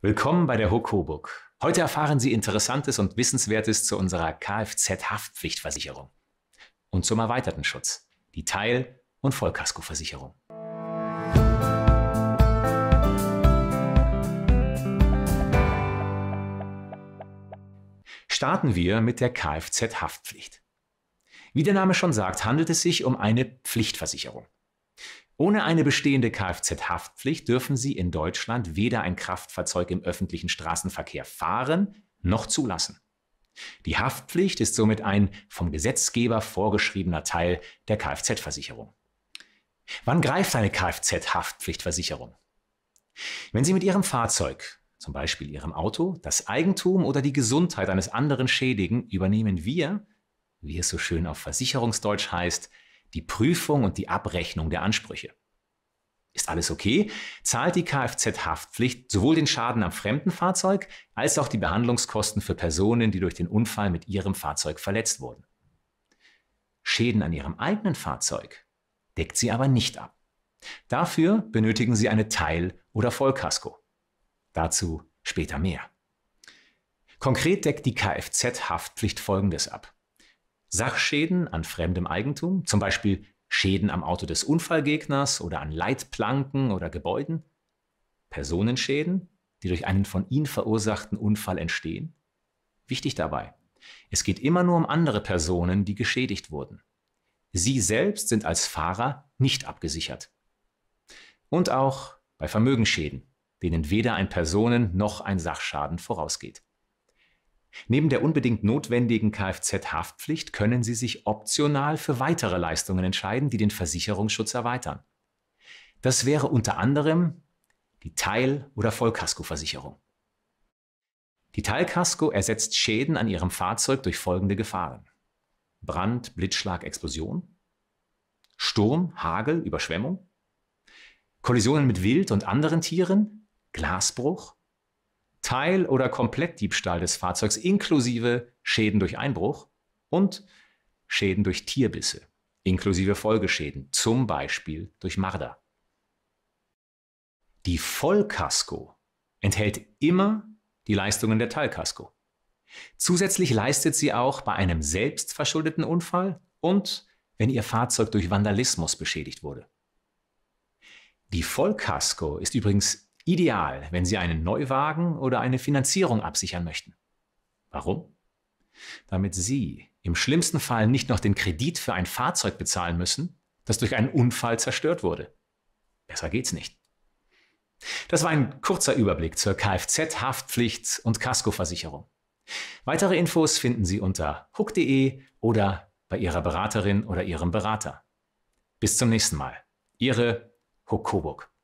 Willkommen bei der Huck Hoburg. Heute erfahren Sie Interessantes und Wissenswertes zu unserer Kfz-Haftpflichtversicherung und zum erweiterten Schutz, die Teil- und Vollkaskoversicherung. Starten wir mit der Kfz-Haftpflicht. Wie der Name schon sagt, handelt es sich um eine Pflichtversicherung. Ohne eine bestehende Kfz-Haftpflicht dürfen Sie in Deutschland weder ein Kraftfahrzeug im öffentlichen Straßenverkehr fahren noch zulassen. Die Haftpflicht ist somit ein vom Gesetzgeber vorgeschriebener Teil der Kfz-Versicherung. Wann greift eine Kfz-Haftpflichtversicherung? Wenn Sie mit Ihrem Fahrzeug, zum Beispiel Ihrem Auto, das Eigentum oder die Gesundheit eines anderen schädigen, übernehmen wir, wie es so schön auf Versicherungsdeutsch heißt, die Prüfung und die Abrechnung der Ansprüche. Ist alles okay? Zahlt die Kfz-Haftpflicht sowohl den Schaden am fremden Fahrzeug als auch die Behandlungskosten für Personen, die durch den Unfall mit ihrem Fahrzeug verletzt wurden. Schäden an ihrem eigenen Fahrzeug deckt sie aber nicht ab. Dafür benötigen sie eine Teil- oder Vollkasko. Dazu später mehr. Konkret deckt die Kfz-Haftpflicht Folgendes ab. Sachschäden an fremdem Eigentum, zum Beispiel Schäden am Auto des Unfallgegners oder an Leitplanken oder Gebäuden, Personenschäden, die durch einen von ihnen verursachten Unfall entstehen. Wichtig dabei, es geht immer nur um andere Personen, die geschädigt wurden. Sie selbst sind als Fahrer nicht abgesichert. Und auch bei Vermögensschäden, denen weder ein Personen- noch ein Sachschaden vorausgeht. Neben der unbedingt notwendigen Kfz-Haftpflicht können Sie sich optional für weitere Leistungen entscheiden, die den Versicherungsschutz erweitern. Das wäre unter anderem die Teil- oder Vollkaskoversicherung. Die Teilkasko ersetzt Schäden an Ihrem Fahrzeug durch folgende Gefahren. Brand, Blitzschlag, Explosion, Sturm, Hagel, Überschwemmung, Kollisionen mit Wild und anderen Tieren, Glasbruch, Teil- oder Komplettdiebstahl des Fahrzeugs inklusive Schäden durch Einbruch und Schäden durch Tierbisse inklusive Folgeschäden, zum Beispiel durch Marder. Die Vollkasko enthält immer die Leistungen der Teilkasko. Zusätzlich leistet sie auch bei einem selbstverschuldeten Unfall und wenn ihr Fahrzeug durch Vandalismus beschädigt wurde. Die Vollkasko ist übrigens Ideal, wenn Sie einen Neuwagen oder eine Finanzierung absichern möchten. Warum? Damit Sie im schlimmsten Fall nicht noch den Kredit für ein Fahrzeug bezahlen müssen, das durch einen Unfall zerstört wurde. Besser geht's nicht. Das war ein kurzer Überblick zur Kfz-Haftpflicht und Kaskoversicherung. Weitere Infos finden Sie unter hook.de oder bei Ihrer Beraterin oder Ihrem Berater. Bis zum nächsten Mal. Ihre Hook Coburg.